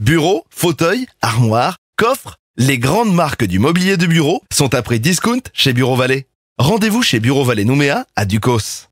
Bureau, fauteuil, armoire, coffres, les grandes marques du mobilier de bureau sont à prix discount chez Bureau Vallée. Rendez-vous chez Bureau Vallée Nouméa à Ducos.